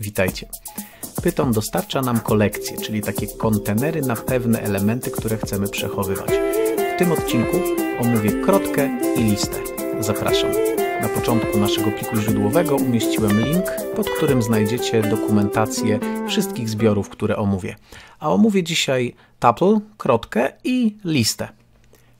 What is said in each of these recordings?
Witajcie. Python dostarcza nam kolekcje, czyli takie kontenery na pewne elementy, które chcemy przechowywać. W tym odcinku omówię krotkę i listę. Zapraszam. Na początku naszego pliku źródłowego umieściłem link, pod którym znajdziecie dokumentację wszystkich zbiorów, które omówię. A omówię dzisiaj tuple, krotkę i listę.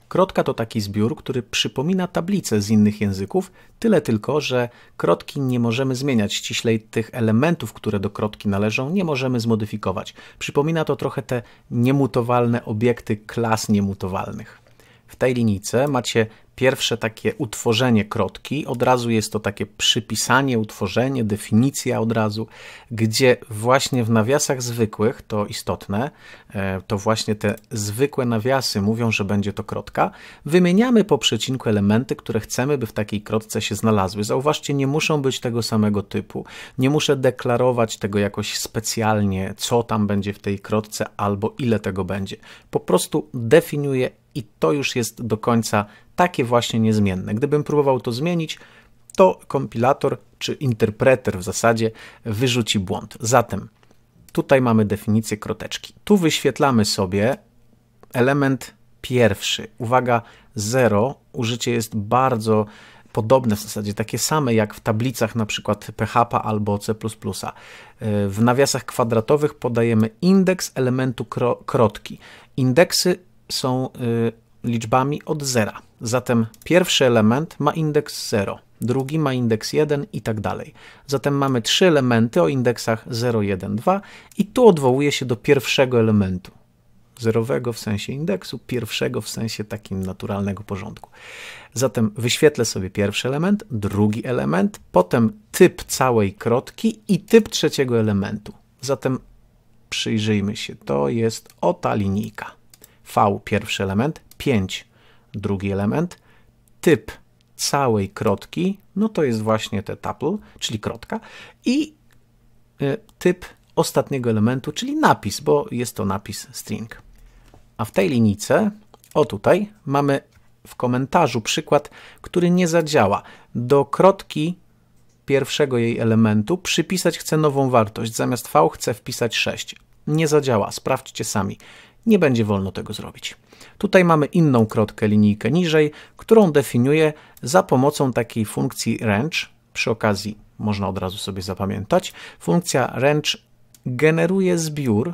Krotka to taki zbiór, który przypomina tablice z innych języków, tyle tylko, że krotki nie możemy zmieniać, ściślej tych elementów, które do krotki należą, nie możemy zmodyfikować. Przypomina to trochę te niemutowalne obiekty klas niemutowalnych. W tej linijce macie pierwsze takie utworzenie krotki, od razu jest to takie przypisanie, utworzenie, definicja od razu, gdzie właśnie w nawiasach zwykłych, to istotne, e, to właśnie te zwykłe nawiasy mówią, że będzie to krotka, wymieniamy po przecinku elementy, które chcemy, by w takiej krotce się znalazły. Zauważcie, nie muszą być tego samego typu, nie muszę deklarować tego jakoś specjalnie, co tam będzie w tej krotce albo ile tego będzie. Po prostu definiuję i to już jest do końca takie właśnie niezmienne. Gdybym próbował to zmienić, to kompilator czy interpreter w zasadzie wyrzuci błąd. Zatem tutaj mamy definicję kroteczki. Tu wyświetlamy sobie element pierwszy. Uwaga, 0. Użycie jest bardzo podobne w zasadzie, takie same jak w tablicach na przykład PHP albo C++. W nawiasach kwadratowych podajemy indeks elementu krotki. Indeksy są y, liczbami od zera. Zatem pierwszy element ma indeks 0, drugi ma indeks 1 i tak dalej. Zatem mamy trzy elementy o indeksach 0, 1, 2 i tu odwołuje się do pierwszego elementu. Zerowego w sensie indeksu, pierwszego w sensie takim naturalnego porządku. Zatem wyświetlę sobie pierwszy element, drugi element, potem typ całej krotki i typ trzeciego elementu. Zatem przyjrzyjmy się, to jest o ta linijka. V pierwszy element, 5 Drugi element, typ całej krotki, no to jest właśnie te tuple, czyli krotka i e, typ ostatniego elementu, czyli napis, bo jest to napis string. A w tej linijce, o tutaj, mamy w komentarzu przykład, który nie zadziała. Do krotki pierwszego jej elementu przypisać chcę nową wartość. Zamiast V chcę wpisać 6. Nie zadziała, sprawdźcie sami nie będzie wolno tego zrobić. Tutaj mamy inną krotkę, linijkę niżej, którą definiuję za pomocą takiej funkcji range. Przy okazji można od razu sobie zapamiętać. Funkcja range generuje zbiór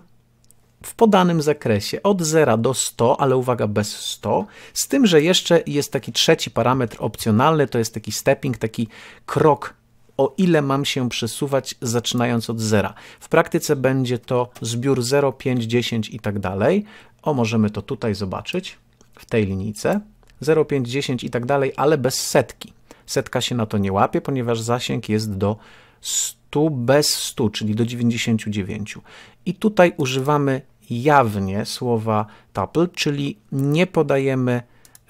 w podanym zakresie od 0 do 100, ale uwaga, bez 100, z tym, że jeszcze jest taki trzeci parametr opcjonalny, to jest taki stepping, taki krok o ile mam się przesuwać zaczynając od zera. W praktyce będzie to zbiór 0, 5, 10 i tak dalej. O, możemy to tutaj zobaczyć w tej linijce. 0, 5, 10 i tak dalej, ale bez setki. Setka się na to nie łapie, ponieważ zasięg jest do 100 bez 100, czyli do 99. I tutaj używamy jawnie słowa tuple, czyli nie podajemy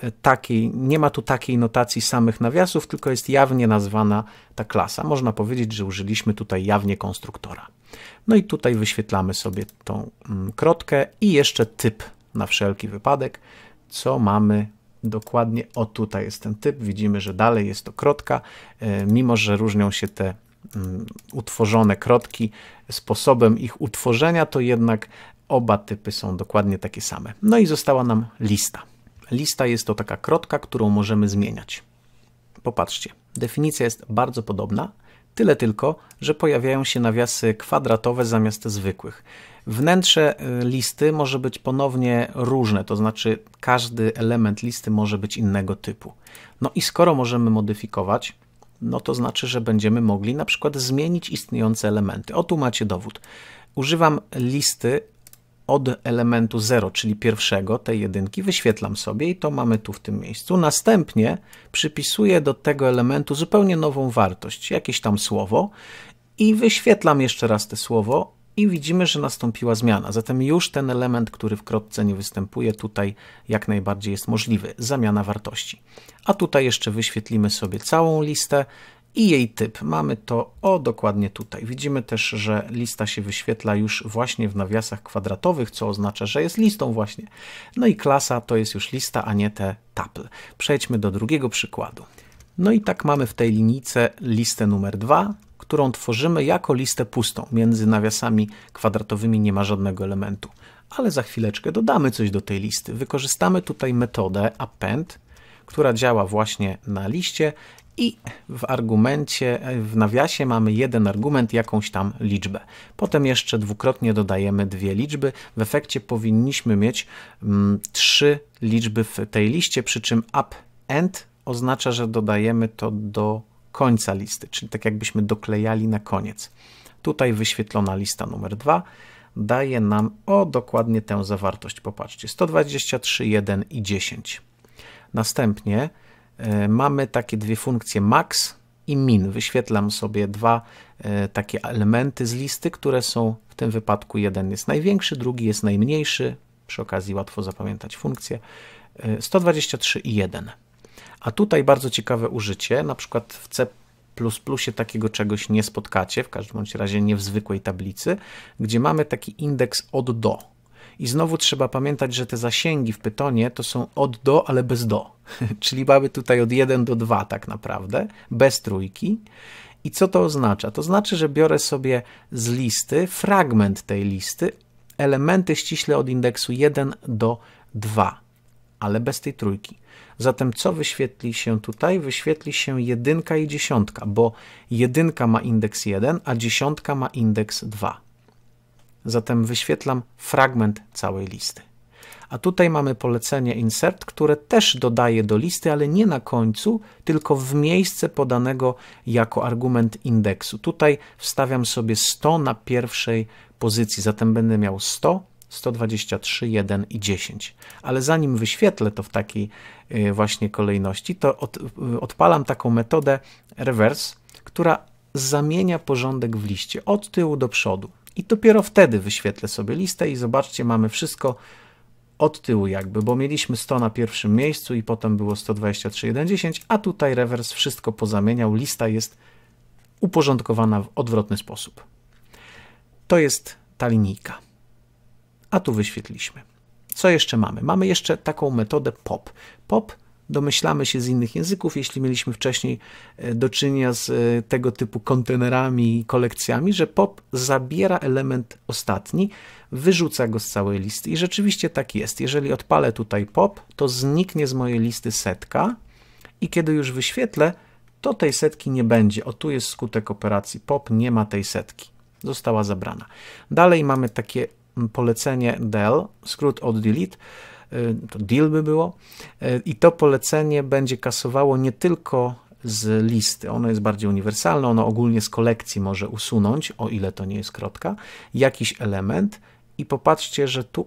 E, takiej, nie ma tu takiej notacji samych nawiasów, tylko jest jawnie nazwana ta klasa. Można powiedzieć, że użyliśmy tutaj jawnie konstruktora. No i tutaj wyświetlamy sobie tą mm, krotkę i jeszcze typ na wszelki wypadek, co mamy dokładnie. O, tutaj jest ten typ. Widzimy, że dalej jest to krotka, e, mimo że różnią się te mm, utworzone krotki sposobem ich utworzenia, to jednak oba typy są dokładnie takie same. No i została nam lista. Lista jest to taka krotka, którą możemy zmieniać. Popatrzcie, definicja jest bardzo podobna, tyle tylko, że pojawiają się nawiasy kwadratowe zamiast zwykłych. Wnętrze y, listy może być ponownie różne, to znaczy każdy element listy może być innego typu. No i skoro możemy modyfikować, no to znaczy, że będziemy mogli na przykład zmienić istniejące elementy. O tu macie dowód. Używam listy od elementu 0, czyli pierwszego, tej jedynki, wyświetlam sobie i to mamy tu w tym miejscu. Następnie przypisuję do tego elementu zupełnie nową wartość, jakieś tam słowo i wyświetlam jeszcze raz to słowo i widzimy, że nastąpiła zmiana. Zatem już ten element, który w kropce nie występuje, tutaj jak najbardziej jest możliwy. Zamiana wartości. A tutaj jeszcze wyświetlimy sobie całą listę i jej typ. Mamy to o dokładnie tutaj. Widzimy też, że lista się wyświetla już właśnie w nawiasach kwadratowych, co oznacza, że jest listą właśnie. No i klasa to jest już lista, a nie te tuple. Przejdźmy do drugiego przykładu. No i tak mamy w tej linijce listę numer 2, którą tworzymy jako listę pustą. Między nawiasami kwadratowymi nie ma żadnego elementu. Ale za chwileczkę dodamy coś do tej listy. Wykorzystamy tutaj metodę append, która działa właśnie na liście i w argumencie, w nawiasie mamy jeden argument, jakąś tam liczbę. Potem jeszcze dwukrotnie dodajemy dwie liczby. W efekcie powinniśmy mieć mm, trzy liczby w tej liście, przy czym append oznacza, że dodajemy to do końca listy, czyli tak jakbyśmy doklejali na koniec. Tutaj wyświetlona lista numer 2 daje nam o dokładnie tę zawartość. Popatrzcie, 123, 1 i 10. Następnie E, mamy takie dwie funkcje max i min. Wyświetlam sobie dwa e, takie elementy z listy, które są w tym wypadku jeden jest największy, drugi jest najmniejszy. Przy okazji łatwo zapamiętać funkcję. 123 e, i 1. A tutaj bardzo ciekawe użycie, na przykład w C++ takiego czegoś nie spotkacie, w każdym razie nie w zwykłej tablicy, gdzie mamy taki indeks od do. I znowu trzeba pamiętać, że te zasięgi w Pytonie to są od do, ale bez do. Czyli mamy tutaj od 1 do 2 tak naprawdę, bez trójki. I co to oznacza? To znaczy, że biorę sobie z listy fragment tej listy, elementy ściśle od indeksu 1 do 2, ale bez tej trójki. Zatem co wyświetli się tutaj? Wyświetli się jedynka i dziesiątka, bo jedynka ma indeks 1, a dziesiątka ma indeks 2. Zatem wyświetlam fragment całej listy. A tutaj mamy polecenie insert, które też dodaję do listy, ale nie na końcu, tylko w miejsce podanego jako argument indeksu. Tutaj wstawiam sobie 100 na pierwszej pozycji, zatem będę miał 100, 123, 1 i 10. Ale zanim wyświetlę to w takiej y, właśnie kolejności, to od, y, odpalam taką metodę reverse, która zamienia porządek w liście od tyłu do przodu. I dopiero wtedy wyświetlę sobie listę i zobaczcie, mamy wszystko od tyłu jakby, bo mieliśmy 100 na pierwszym miejscu i potem było 123,110, a tutaj rewers wszystko pozamieniał, lista jest uporządkowana w odwrotny sposób. To jest ta linijka. A tu wyświetliśmy. Co jeszcze mamy? Mamy jeszcze taką metodę POP. POP domyślamy się z innych języków, jeśli mieliśmy wcześniej e, do czynienia z e, tego typu kontenerami i kolekcjami, że pop zabiera element ostatni, wyrzuca go z całej listy i rzeczywiście tak jest. Jeżeli odpalę tutaj pop, to zniknie z mojej listy setka i kiedy już wyświetlę, to tej setki nie będzie. O, tu jest skutek operacji pop, nie ma tej setki. Została zabrana. Dalej mamy takie mm, polecenie del, skrót od delete, Y, to deal by było y, i to polecenie będzie kasowało nie tylko z listy. Ono jest bardziej uniwersalne, ono ogólnie z kolekcji może usunąć, o ile to nie jest kropka, jakiś element i popatrzcie, że tu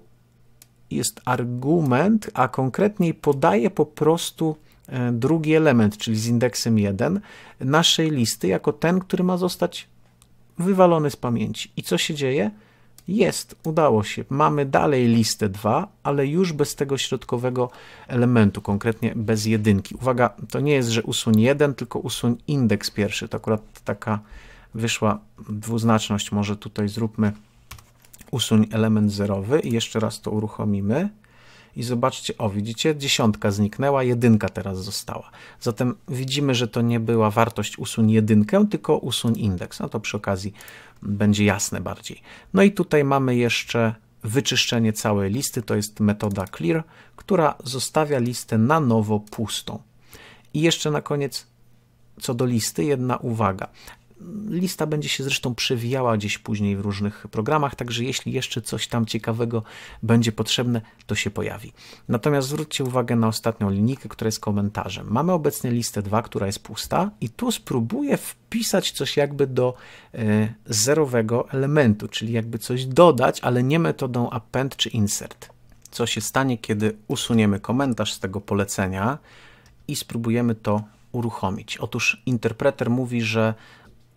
jest argument, a konkretniej podaje po prostu y, drugi element, czyli z indeksem 1 naszej listy jako ten, który ma zostać wywalony z pamięci. I co się dzieje? Jest, udało się. Mamy dalej listę 2, ale już bez tego środkowego elementu, konkretnie bez jedynki. Uwaga, to nie jest, że usuń jeden, tylko usuń indeks pierwszy. To akurat taka wyszła dwuznaczność. Może tutaj zróbmy usuń element zerowy i jeszcze raz to uruchomimy i zobaczcie, o widzicie, dziesiątka zniknęła, jedynka teraz została. Zatem widzimy, że to nie była wartość usuń jedynkę, tylko usuń indeks. No to przy okazji będzie jasne bardziej. No i tutaj mamy jeszcze wyczyszczenie całej listy, to jest metoda clear, która zostawia listę na nowo pustą. I jeszcze na koniec co do listy jedna uwaga. Lista będzie się zresztą przewijała gdzieś później w różnych programach, także jeśli jeszcze coś tam ciekawego będzie potrzebne, to się pojawi. Natomiast zwróćcie uwagę na ostatnią linijkę, która jest komentarzem. Mamy obecnie listę 2, która jest pusta i tu spróbuję wpisać coś jakby do y, zerowego elementu, czyli jakby coś dodać, ale nie metodą append czy insert. Co się stanie, kiedy usuniemy komentarz z tego polecenia i spróbujemy to uruchomić. Otóż interpreter mówi, że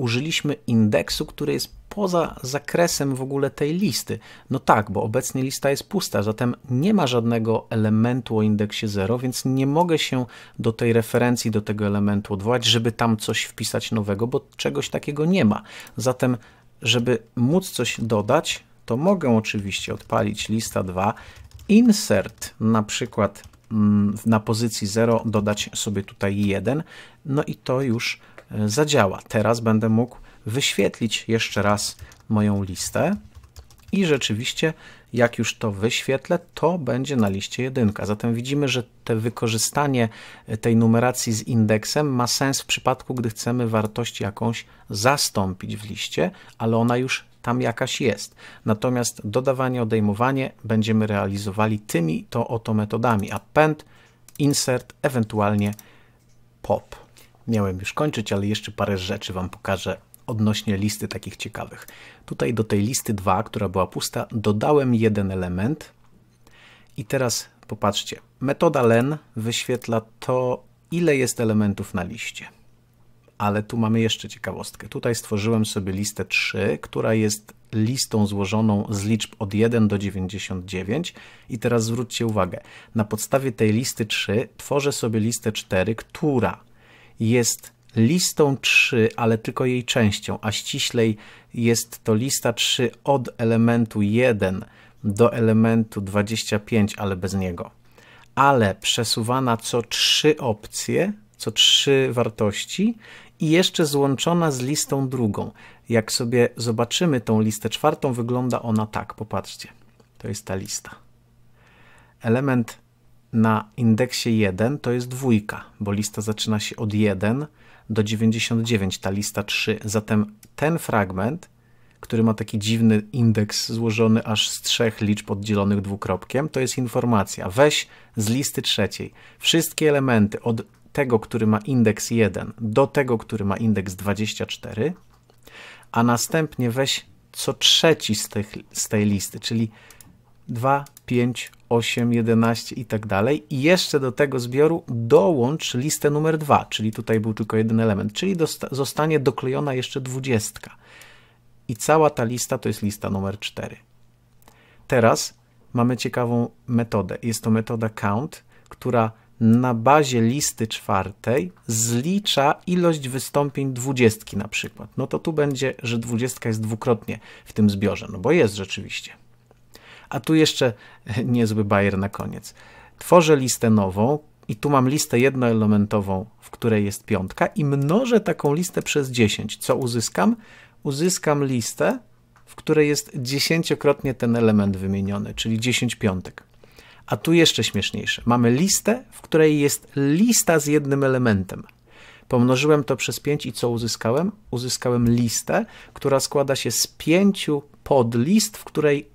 użyliśmy indeksu, który jest poza zakresem w ogóle tej listy. No tak, bo obecnie lista jest pusta, zatem nie ma żadnego elementu o indeksie 0, więc nie mogę się do tej referencji, do tego elementu odwołać, żeby tam coś wpisać nowego, bo czegoś takiego nie ma. Zatem, żeby móc coś dodać, to mogę oczywiście odpalić lista 2, insert na przykład mm, na pozycji 0 dodać sobie tutaj 1, no i to już E, zadziała. Teraz będę mógł wyświetlić jeszcze raz moją listę i rzeczywiście jak już to wyświetlę, to będzie na liście jedynka. Zatem widzimy, że te wykorzystanie e, tej numeracji z indeksem ma sens w przypadku, gdy chcemy wartość jakąś zastąpić w liście, ale ona już tam jakaś jest. Natomiast dodawanie, odejmowanie będziemy realizowali tymi to oto metodami append, insert, ewentualnie pop miałem już kończyć, ale jeszcze parę rzeczy Wam pokażę odnośnie listy takich ciekawych. Tutaj do tej listy 2, która była pusta, dodałem jeden element i teraz popatrzcie. Metoda len wyświetla to, ile jest elementów na liście. Ale tu mamy jeszcze ciekawostkę. Tutaj stworzyłem sobie listę 3, która jest listą złożoną z liczb od 1 do 99 i teraz zwróćcie uwagę, na podstawie tej listy 3 tworzę sobie listę 4, która jest listą 3, ale tylko jej częścią, a ściślej jest to lista 3 od elementu 1 do elementu 25, ale bez niego. Ale przesuwana co 3 opcje, co 3 wartości i jeszcze złączona z listą drugą. Jak sobie zobaczymy tą listę czwartą, wygląda ona tak. Popatrzcie, to jest ta lista. Element na indeksie 1 to jest dwójka, bo lista zaczyna się od 1 do 99, ta lista 3. Zatem ten fragment, który ma taki dziwny indeks złożony aż z trzech liczb oddzielonych dwukropkiem, to jest informacja. Weź z listy trzeciej wszystkie elementy od tego, który ma indeks 1 do tego, który ma indeks 24, a następnie weź co trzeci z, tych, z tej listy, czyli 2, 5, 8, 11 i tak dalej. I jeszcze do tego zbioru dołącz listę numer 2, czyli tutaj był tylko jeden element, czyli zostanie doklejona jeszcze 20. I cała ta lista to jest lista numer 4. Teraz mamy ciekawą metodę. Jest to metoda count, która na bazie listy czwartej zlicza ilość wystąpień dwudziestki na przykład. No to tu będzie, że dwudziestka jest dwukrotnie w tym zbiorze, no bo jest rzeczywiście. A tu jeszcze niezły bajer na koniec. Tworzę listę nową i tu mam listę jednoelementową, w której jest piątka i mnożę taką listę przez 10. Co uzyskam? Uzyskam listę, w której jest dziesięciokrotnie ten element wymieniony, czyli 10 piątek. A tu jeszcze śmieszniejsze. Mamy listę, w której jest lista z jednym elementem. Pomnożyłem to przez 5 i co uzyskałem? Uzyskałem listę, która składa się z pięciu podlist, w której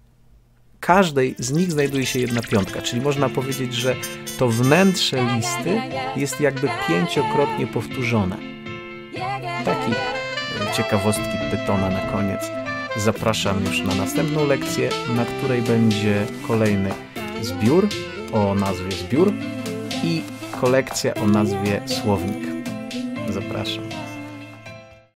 każdej z nich znajduje się jedna piątka, czyli można powiedzieć, że to wnętrze listy jest jakby pięciokrotnie powtórzone. Taki e, ciekawostki Pytona na koniec. Zapraszam już na następną lekcję, na której będzie kolejny zbiór o nazwie zbiór i kolekcja o nazwie słownik. Zapraszam.